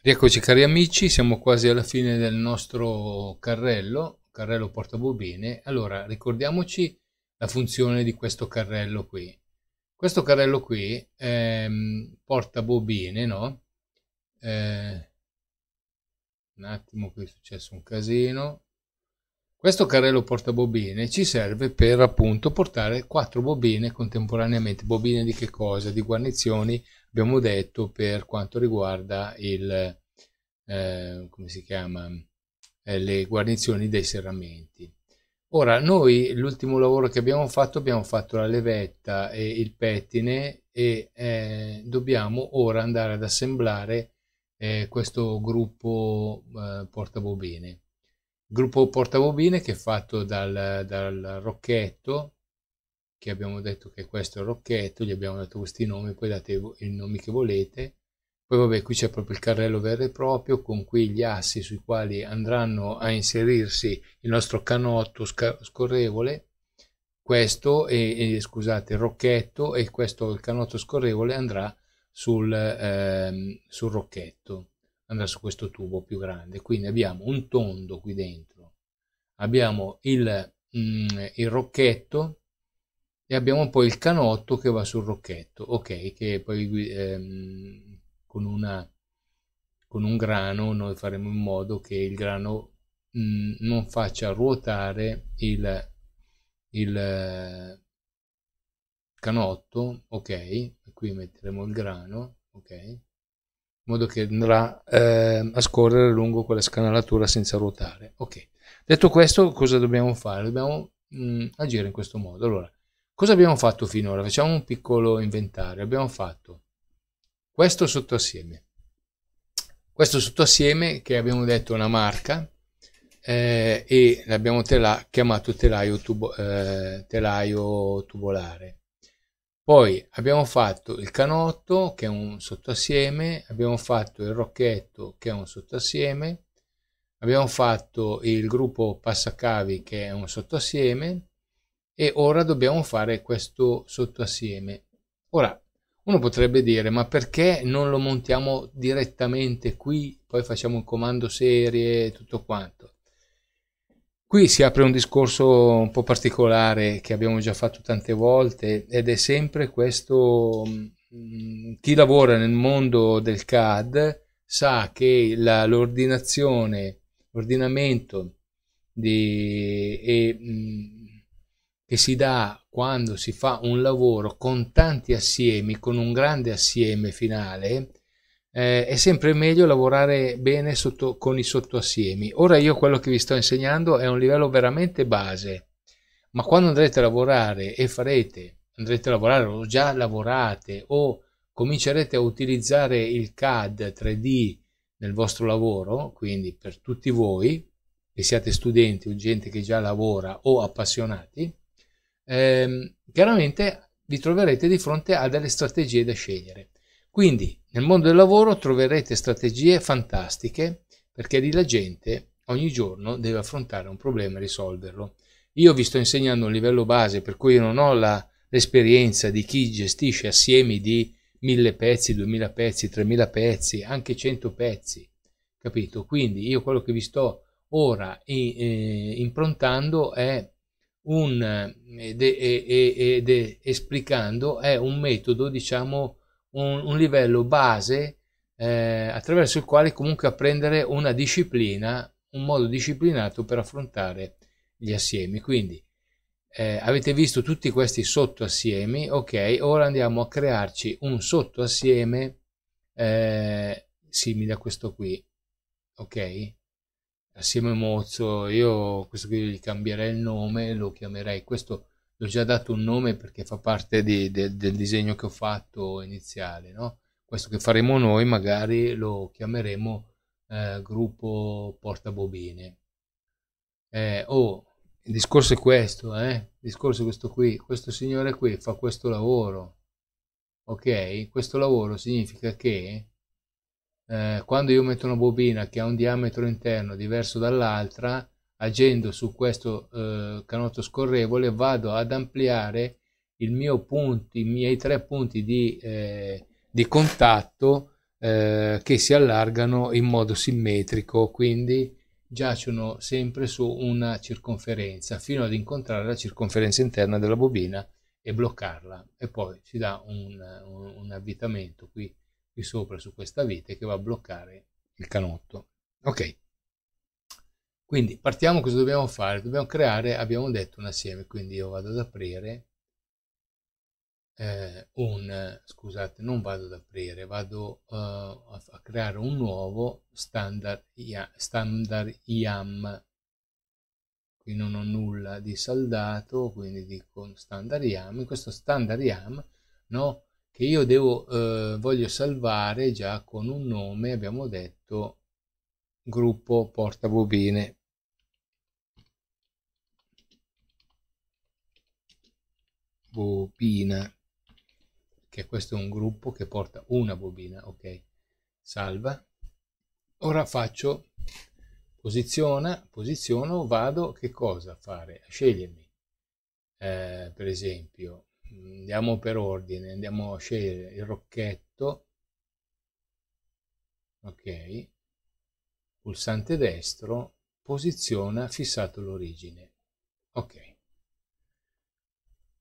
Rieccoci cari amici, siamo quasi alla fine del nostro carrello, carrello portabobine. Allora, ricordiamoci la funzione di questo carrello qui. Questo carrello qui ehm, porta bobine, no? Eh, un attimo, qui è successo un casino. Questo carrello portabobine ci serve per appunto portare quattro bobine contemporaneamente. Bobine di che cosa? Di guarnizioni abbiamo detto per quanto riguarda il, eh, come si chiama, eh, le guarnizioni dei serramenti. Ora, noi l'ultimo lavoro che abbiamo fatto, abbiamo fatto la levetta e il pettine e eh, dobbiamo ora andare ad assemblare eh, questo gruppo eh, portabobine. Il gruppo portabobine che è fatto dal, dal rocchetto che abbiamo detto che questo è il rocchetto, gli abbiamo dato questi nomi, poi date i nomi che volete. Poi vabbè, qui c'è proprio il carrello vero e proprio con qui gli assi sui quali andranno a inserirsi il nostro canotto scorrevole, questo e, scusate, il rocchetto e questo il canotto scorrevole andrà sul, ehm, sul rocchetto, andrà su questo tubo più grande. Quindi abbiamo un tondo qui dentro, abbiamo il, mm, il rocchetto e abbiamo poi il canotto che va sul rocchetto, ok, che poi ehm, con, una, con un grano noi faremo in modo che il grano mh, mm, non faccia ruotare il, il canotto, ok, qui metteremo il grano, ok, in modo che andrà eh, a scorrere lungo quella scanalatura senza ruotare, ok. Detto questo, cosa dobbiamo fare? Dobbiamo mh, mm, agire in questo modo. Allora, Cosa abbiamo fatto finora? Facciamo un piccolo inventario. Abbiamo fatto questo sottoassieme. Questo sottoassieme che abbiamo detto è una marca eh, e l'abbiamo tela chiamato telaio, tubo eh, telaio tubolare. Poi abbiamo fatto il canotto che è un sottoassieme, abbiamo fatto il rocchetto che è un sottoassieme, abbiamo fatto il gruppo passacavi che è un sottoassieme, e ora dobbiamo fare questo sottoassieme. Ora, uno potrebbe dire, ma perché non lo montiamo direttamente qui, poi facciamo un comando serie e tutto quanto? Qui si apre un discorso un po' particolare che abbiamo già fatto tante volte ed è sempre questo, mm, chi lavora nel mondo del CAD sa che l'ordinazione, l'ordinamento di, e mm, che si dà quando si fa un lavoro con tanti assiemi, con un grande assieme finale, eh, è sempre meglio lavorare bene sotto, con i sottoassiemi. Ora io quello che vi sto insegnando è un livello veramente base, ma quando andrete a lavorare e farete, andrete a lavorare o già lavorate o comincerete a utilizzare il CAD 3D nel vostro lavoro, quindi per tutti voi, che siate studenti o gente che già lavora o appassionati, ehm, chiaramente vi troverete di fronte a delle strategie da scegliere. Quindi nel mondo del lavoro troverete strategie fantastiche perché lì la gente ogni giorno deve affrontare un problema e risolverlo. Io vi sto insegnando un livello base per cui io non ho la, l'esperienza di chi gestisce assiemi di mille pezzi, duemila pezzi, tremila pezzi, anche cento pezzi, capito? Quindi io quello che vi sto ora eh, improntando è un, eh, ed, è, ed è, esplicando, è un metodo, diciamo, un, un livello base eh, attraverso il quale comunque apprendere una disciplina, un modo disciplinato per affrontare gli assiemi. Quindi eh, avete visto tutti questi sottoassiemi, ok, ora andiamo a crearci un sottoassieme eh, simile a questo qui, ok? assieme a Mozzo, io questo qui gli cambierei il nome, lo chiamerei, questo l'ho già dato un nome perché fa parte di, de, del disegno che ho fatto iniziale, no? questo che faremo noi magari lo chiameremo eh, gruppo portabobine. Eh, oh, il discorso è questo, eh? il discorso è questo qui, questo signore qui fa questo lavoro, ok? Questo lavoro significa che eh, quando io metto una bobina che ha un diametro interno diverso dall'altra, agendo su questo eh, canotto scorrevole, vado ad ampliare il mio punto, i miei tre punti di, eh, di contatto eh, che si allargano in modo simmetrico, quindi giacciono sempre su una circonferenza fino ad incontrare la circonferenza interna della bobina e bloccarla e poi si dà un, un, un avvitamento qui qui sopra su questa vite che va a bloccare il canotto. Ok, quindi partiamo cosa dobbiamo fare? Dobbiamo creare, abbiamo detto, un assieme, quindi io vado ad aprire eh, un, scusate, non vado ad aprire, vado uh, a, a, creare un nuovo standard, ia, standard IAM. Qui non ho nulla di saldato, quindi dico standard IAM. In questo standard IAM no, che io devo, eh, voglio salvare già con un nome, abbiamo detto, gruppo portabobine. Bobina, che questo è un gruppo che porta una bobina, ok? Salva. Ora faccio posiziona, posiziono, vado, che cosa fare? A scegliermi. Eh, per esempio, andiamo per ordine andiamo a scegliere il rocchetto ok pulsante destro posiziona fissato l'origine ok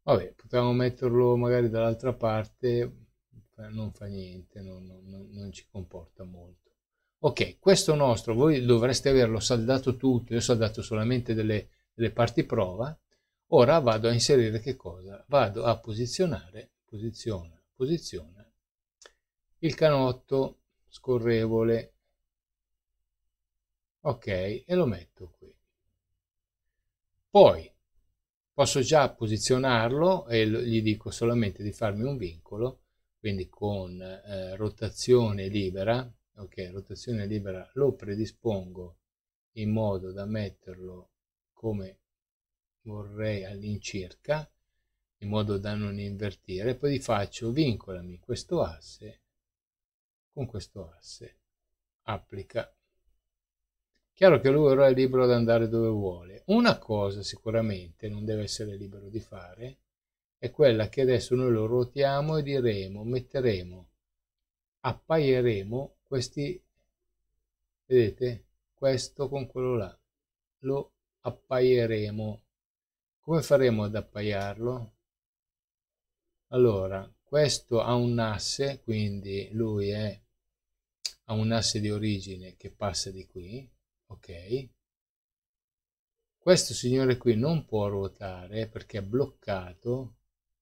vabbè potevamo metterlo magari dall'altra parte non fa niente non, non, non ci comporta molto ok questo nostro voi dovreste averlo saldato tutto io ho saldato solamente delle, delle parti prova Ora vado a inserire che cosa? Vado a posizionare, posiziona, posiziona, il canotto scorrevole. Ok, e lo metto qui. Poi posso già posizionarlo e gli dico solamente di farmi un vincolo, quindi con eh, rotazione libera, ok, rotazione libera lo predispongo in modo da metterlo come vorrei all'incirca, in modo da non invertire, poi gli faccio vincolami questo asse con questo asse, applica. Chiaro che lui ora è libero di andare dove vuole. Una cosa sicuramente non deve essere libero di fare è quella che adesso noi lo ruotiamo e diremo, metteremo, appaieremo questi, vedete, questo con quello là, lo appaieremo come faremo ad appaiarlo? Allora, questo ha un asse, quindi lui è, ha un asse di origine che passa di qui, ok? Questo signore qui non può ruotare perché è bloccato,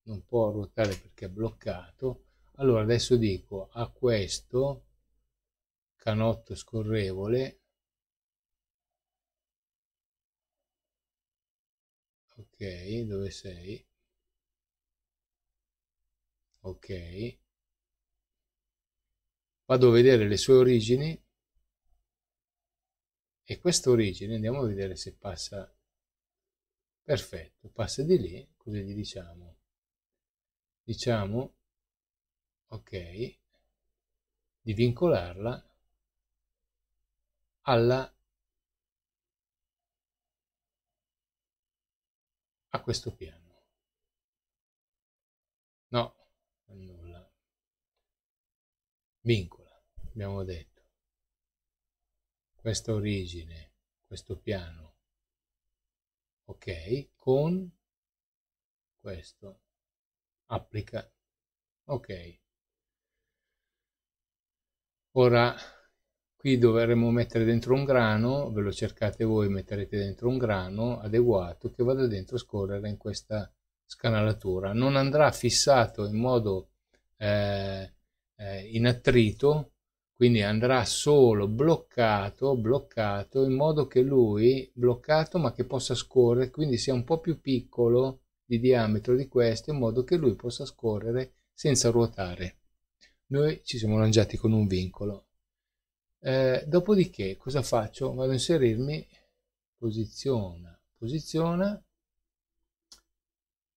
non può ruotare perché è bloccato. Allora adesso dico a questo canotto scorrevole ok dove sei ok vado a vedere le sue origini e questa origine andiamo a vedere se passa perfetto passa di lì cosa gli diciamo diciamo ok di vincolarla alla a questo piano. No, nulla. Vincola, abbiamo detto. Questa origine, questo piano. Ok, con questo. Applica. Ok. Ora qui dovremmo mettere dentro un grano, ve lo cercate voi, metterete dentro un grano adeguato che vada dentro a scorrere in questa scanalatura. Non andrà fissato in modo eh, eh, in attrito, quindi andrà solo bloccato, bloccato in modo che lui, bloccato ma che possa scorrere, quindi sia un po' più piccolo di diametro di questo in modo che lui possa scorrere senza ruotare. Noi ci siamo lanciati con un vincolo eh, dopodiché cosa faccio? Vado a inserirmi posiziona, posiziona,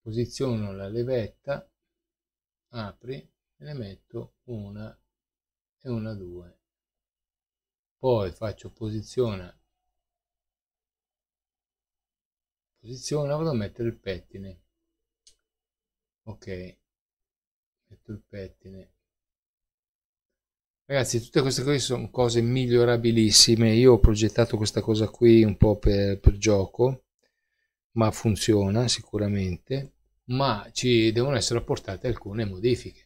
posiziono la levetta, apri e ne metto una e una due. Poi faccio posiziona, posiziona, vado a mettere il pettine. Ok, metto il pettine Ragazzi, tutte queste cose sono cose migliorabilissime. Io ho progettato questa cosa qui un po' per, per gioco, ma funziona sicuramente. Ma ci devono essere apportate alcune modifiche.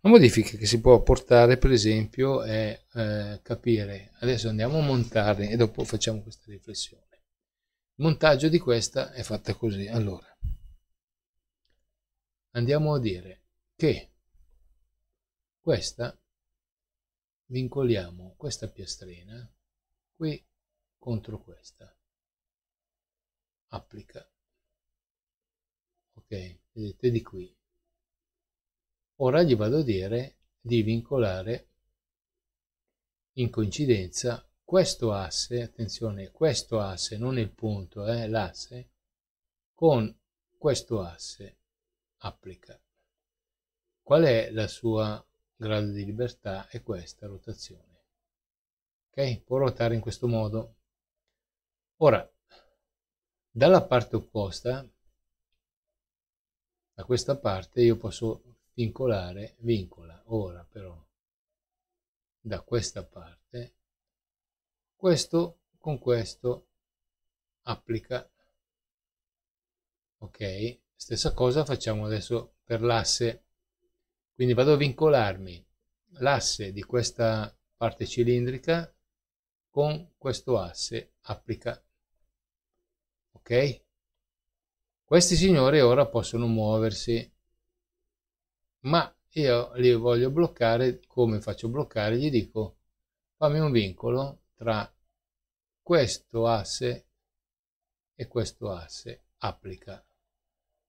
Una modifica che si può apportare, per esempio, è eh, capire. Adesso andiamo a montare e dopo facciamo questa riflessione. Il montaggio di questa è fatta così. Allora, andiamo a dire che questa vincoliamo questa piastrina qui contro questa. Applica. Ok, vedete di qui. Ora gli vado a dire di vincolare in coincidenza questo asse, attenzione, questo asse, non il punto, eh, l'asse, con questo asse applica. Qual è la sua grado di libertà è questa rotazione. Ok? Può ruotare in questo modo. Ora, dalla parte opposta, da questa parte, io posso vincolare, vincola, ora però, da questa parte, questo con questo applica. Ok? Stessa cosa facciamo adesso per l'asse quindi vado a vincolarmi l'asse di questa parte cilindrica con questo asse applica. Ok? Questi signori ora possono muoversi, ma io li voglio bloccare, come faccio bloccare? Gli dico fammi un vincolo tra questo asse e questo asse applica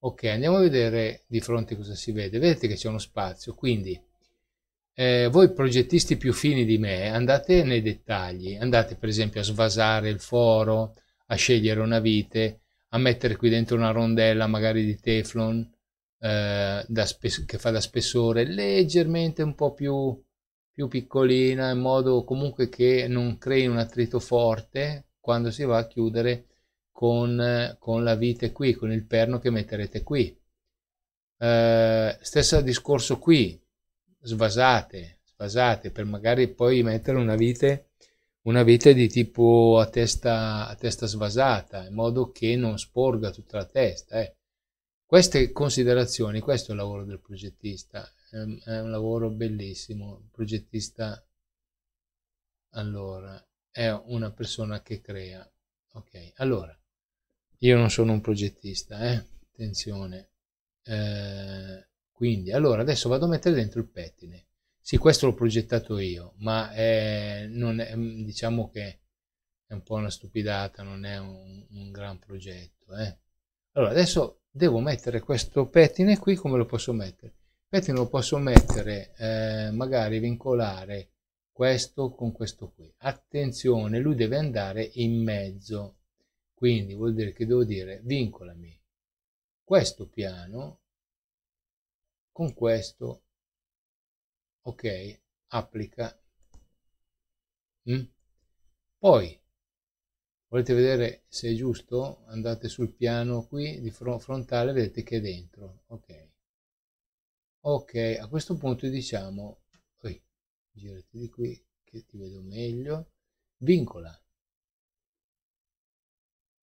Ok, andiamo a vedere di fronte cosa si vede. Vedete che c'è uno spazio, quindi eh, voi progettisti più fini di me andate nei dettagli, andate per esempio a svasare il foro, a scegliere una vite, a mettere qui dentro una rondella magari di teflon eh, che fa da spessore leggermente un po' più, più piccolina, in modo comunque che non crei un attrito forte quando si va a chiudere con, con la vite qui, con il perno che metterete qui. Eh, stesso discorso qui, svasate, svasate per magari poi mettere una vite, una vite di tipo a testa, a testa svasata, in modo che non sporga tutta la testa. Eh. Queste considerazioni, questo è il lavoro del progettista, è un lavoro bellissimo. Il progettista, allora, è una persona che crea. Ok, allora, io non sono un progettista, eh? attenzione. Eh, quindi, allora, adesso vado a mettere dentro il pettine. Sì, questo l'ho progettato io, ma è, eh, non è, mm, diciamo che è un po' una stupidata, non è un, un gran progetto. Eh? Allora, adesso devo mettere questo pettine qui, come lo posso mettere? pettine lo posso mettere, eh, magari vincolare questo con questo qui. Attenzione, lui deve andare in mezzo quindi vuol dire che devo dire vincolami questo piano con questo, ok, applica. Mm? Poi, volete vedere se è giusto? Andate sul piano qui di frontale, vedete che è dentro, ok. Ok, a questo punto diciamo, oi, girati di qui che ti vedo meglio, vincola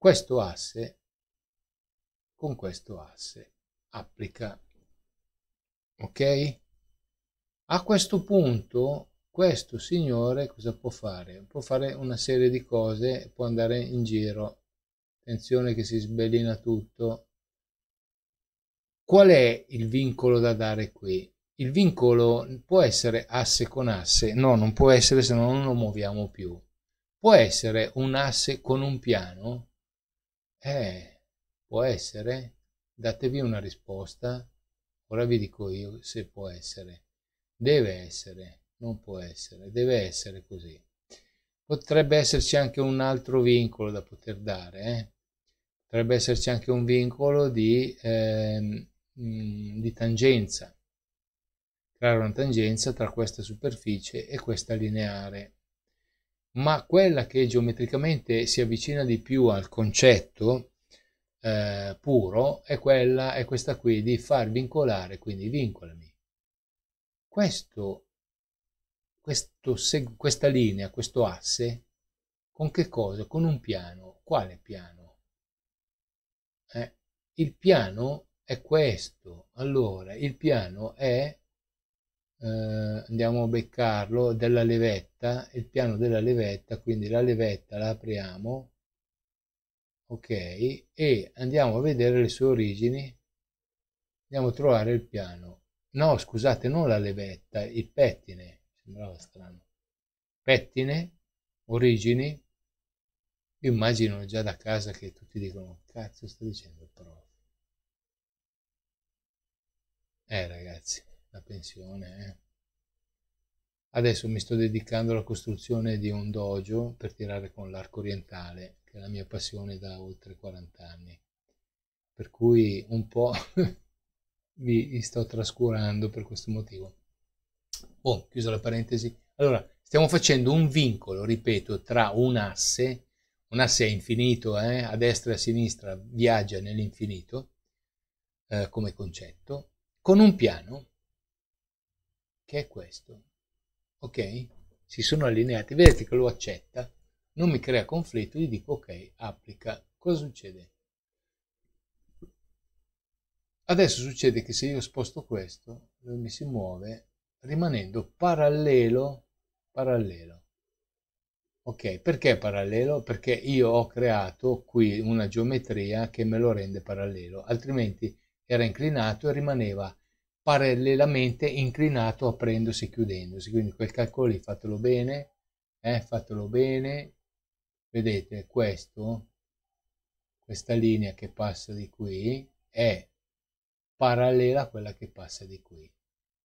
questo asse, con questo asse, applica. Ok? A questo punto questo signore cosa può fare? Può fare una serie di cose, può andare in giro. Attenzione che si sbellina tutto. Qual è il vincolo da dare qui? Il vincolo può essere asse con asse, no, non può essere se no non lo muoviamo più. Può essere un asse con un piano, eh, può essere? Datevi una risposta. Ora vi dico io se può essere. Deve essere, non può essere, deve essere così. Potrebbe esserci anche un altro vincolo da poter dare. Eh? Potrebbe esserci anche un vincolo di, eh, di tangenza. Creare una tangenza tra questa superficie e questa lineare ma quella che geometricamente si avvicina di più al concetto eh, puro è quella, è questa qui di far vincolare, quindi vincolami. Questo, questo, questa linea, questo asse, con che cosa? Con un piano. Quale piano? Eh, il piano è questo. Allora, il piano è eh, andiamo a beccarlo della levetta il piano della levetta quindi la levetta la apriamo ok e andiamo a vedere le sue origini andiamo a trovare il piano no scusate non la levetta il pettine sembrava strano pettine origini io immagino già da casa che tutti dicono cazzo sta dicendo il prof eh ragazzi la pensione. Eh. Adesso mi sto dedicando alla costruzione di un dojo per tirare con l'arco orientale, che è la mia passione da oltre 40 anni. Per cui un po' vi sto trascurando per questo motivo. Oh, chiuso la parentesi. Allora, stiamo facendo un vincolo, ripeto, tra un asse, un asse è infinito, eh, a destra e a sinistra viaggia nell'infinito eh, come concetto, con un piano che è questo. Ok? Si sono allineati, vedete che lo accetta, non mi crea conflitto, gli dico ok, applica. Cosa succede? Adesso succede che se io sposto questo, lui mi si muove rimanendo parallelo, parallelo. Ok, perché parallelo? Perché io ho creato qui una geometria che me lo rende parallelo, altrimenti era inclinato e rimaneva parallelamente inclinato aprendosi e chiudendosi. Quindi quel calcolo lì fatelo bene, eh, fatelo bene. Vedete, questo, questa linea che passa di qui è parallela a quella che passa di qui.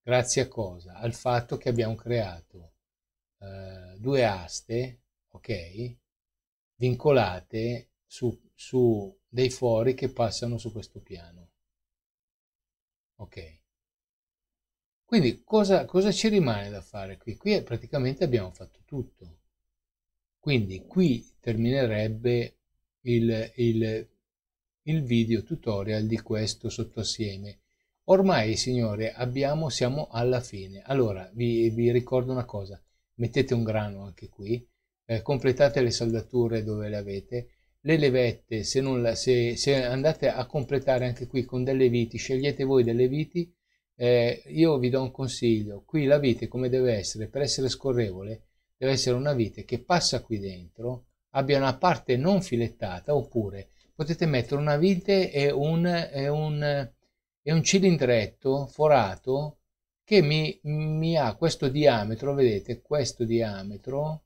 Grazie a cosa? Al fatto che abbiamo creato eh, due aste, ok, vincolate su, su dei fori che passano su questo piano. Ok. Quindi cosa, cosa ci rimane da fare qui? Qui eh, praticamente abbiamo fatto tutto. Quindi qui terminerebbe il, il, il video tutorial di questo sottoassieme. Ormai, signore, abbiamo, siamo alla fine. Allora, vi, vi, ricordo una cosa. Mettete un grano anche qui, eh, completate le saldature dove le avete, le levette, se, la, se, se andate a completare anche qui con delle viti, scegliete voi delle viti eh, io vi do un consiglio, qui la vite come deve essere, per essere scorrevole, deve essere una vite che passa qui dentro, abbia una parte non filettata, oppure potete mettere una vite e un, e un, e un cilindretto forato che mi, mi ha questo diametro, vedete, questo diametro,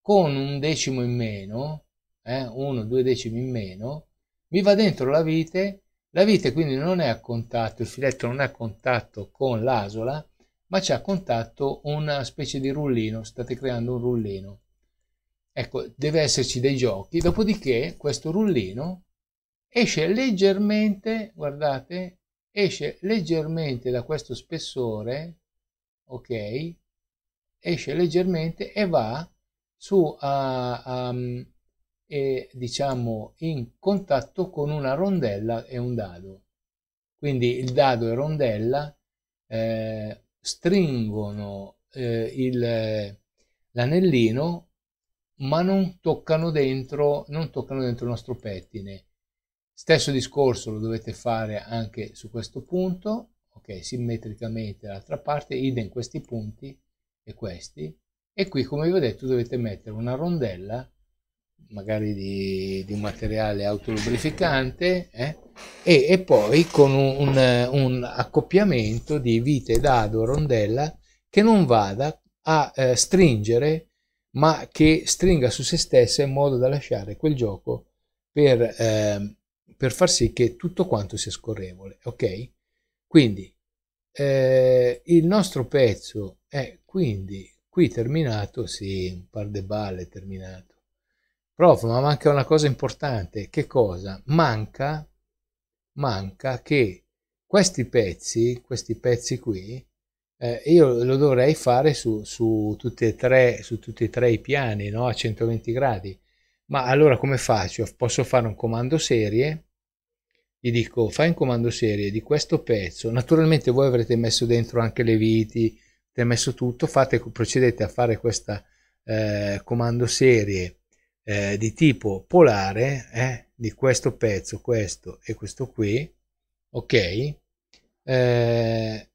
con un decimo in meno, eh, uno, due decimi in meno, mi va dentro la vite la vite quindi non è a contatto, il filetto non è a contatto con l'asola, ma c'è a contatto una specie di rullino, state creando un rullino. Ecco, deve esserci dei giochi, dopodiché questo rullino esce leggermente, guardate, esce leggermente da questo spessore, ok, esce leggermente e va su a, a, e diciamo in contatto con una rondella e un dado. Quindi il dado e rondella eh, stringono eh, il, l'anellino ma non toccano, dentro, non toccano dentro il nostro pettine. Stesso discorso lo dovete fare anche su questo punto, ok, simmetricamente l'altra parte, idem questi punti e questi, e qui come vi ho detto dovete mettere una rondella magari di, di un materiale autolubrificante eh? e, e, poi con un, un, un, accoppiamento di vite dado rondella che non vada a eh, stringere ma che stringa su se stessa in modo da lasciare quel gioco per, eh, per far sì che tutto quanto sia scorrevole ok quindi eh, il nostro pezzo è quindi qui terminato sì un par de balle terminato Prof, ma manca una cosa importante. Che cosa? Manca, manca che questi pezzi, questi pezzi qui, eh, io lo dovrei fare su, su, tutti e tre, su tutti e tre i piani, no? a 120 gradi. Ma allora come faccio? Posso fare un comando serie, gli dico fai un comando serie di questo pezzo, naturalmente voi avrete messo dentro anche le viti, avete messo tutto, fate, procedete a fare questo eh, comando serie eh, di tipo polare eh, di questo pezzo, questo e questo qui, ok? Eh,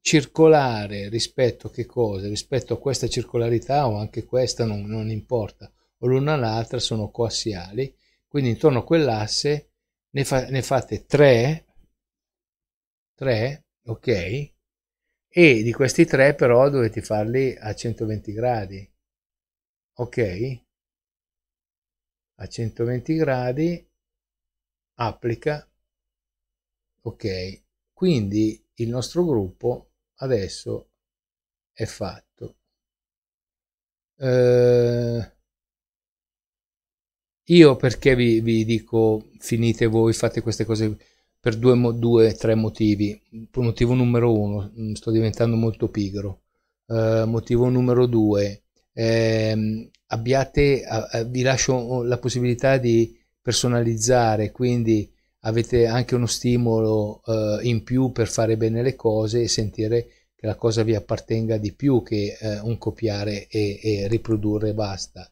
circolare rispetto a che cosa? Rispetto a questa circolarità o anche questa, non, non importa, o l'una all'altra sono coassiali, quindi intorno a quell'asse ne, fa, ne fate 3, 3, ok? E di questi 3 però dovete farli a 120 gradi, ok? a 120 gradi, applica, ok. Quindi il nostro gruppo adesso è fatto. Eh, io perché vi, vi, dico finite voi, fate queste cose per due, o tre motivi. Motivo numero uno, sto diventando molto pigro. Eh, motivo numero due, eh, abbiate, a, vi lascio la possibilità di personalizzare, quindi avete anche uno stimolo eh, in più per fare bene le cose e sentire che la cosa vi appartenga di più che eh, un copiare e, e riprodurre e basta.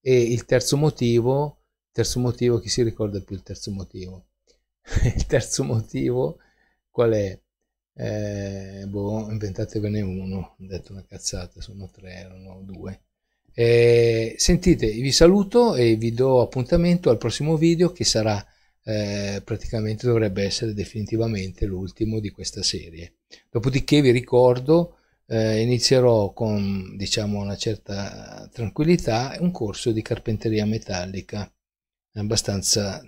E il terzo motivo, terzo motivo, chi si ricorda più il terzo motivo? il terzo motivo qual è? eh, boh, inventatevene uno, ho detto una cazzata, sono tre, erano due. Eh, sentite, vi saluto e vi do appuntamento al prossimo video che sarà eh, praticamente dovrebbe essere definitivamente l'ultimo di questa serie. Dopodiché vi ricordo eh, inizierò con diciamo una certa tranquillità un corso di carpenteria metallica abbastanza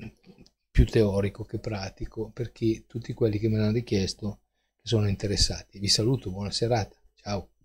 più teorico che pratico per chi tutti quelli che me l'hanno richiesto sono interessati. Vi saluto, buona serata, ciao.